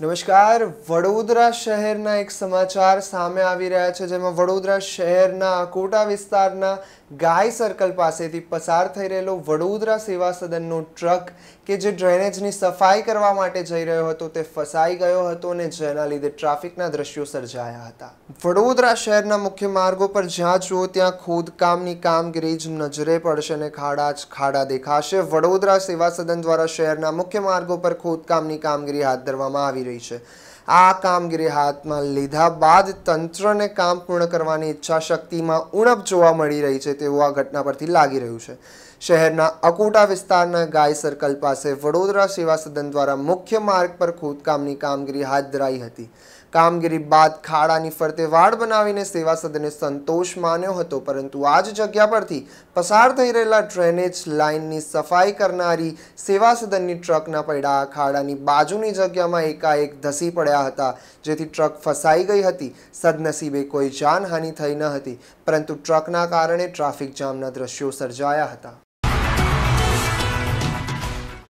નમસ્કાર વડોદરા શહેરના એક સમાચાર સામે આવી રહ્યા છે જેમાં વડોદરા શહેરના કોટા વિસ્તારના ગાય સર્કલ પાસેથી પસાર થઈ રહેલો વડોદરા સેવા સદનનો ટ્રક કે જે ડ્રેનેજની સફાઈ કરવા માટે જઈ રહ્યો હતો તે ફસાઈ ગયો હતો અને જેના લીધે ટ્રાફિકના દ્રશ્યો સર્જાયા હતા વડોદરા શહેરના મુખ્ય માર્ગો પર જ્યાં જુઓ ત્યાં ખોદકામની કામગીરી જ નજરે પડશે અને ખાડા જ ખાડા દેખાશે વડોદરા સેવા સદન દ્વારા શહેરના મુખ્ય માર્ગો પર ખોદકામની કામગીરી હાથ ધરવામાં આવી રહી dice આ કામગીરી હાથમાં લીધા બાદ તંત્રને કામ પૂર્ણ કરવાની ઈચ્છાશક્તિમાં ઉણપ જોવા મળી રહી છે તેવું આ ઘટના પરથી લાગી રહ્યું છે શહેરના અકોટા વિસ્તારના ગાય સર્કલ પાસે વડોદરા સેવા સદન દ્વારા મુખ્ય માર્ગ પર ખોદકામની કામગીરી હાથ ધરાઈ હતી કામગીરી બાદ ખાડાની ફરતે વાડ બનાવીને સેવા સદને સંતોષ માન્યો હતો પરંતુ આ જ જગ્યા પરથી પસાર થઈ રહેલા ડ્રેનેજ લાઇનની સફાઈ કરનારી સેવા સદનની ટ્રકના પૈડા ખાડાની બાજુની જગ્યામાં એકાએક ધસી પડ્યા પડ્યા હતા જેથી ટ્રક ફસાઈ ગઈ હતી સદનસીબે કોઈ જાનહાનિ થઈ ન હતી પરંતુ ટ્રકના કારણે ટ્રાફિક જામના દ્રશ્યો સર્જાયા હતા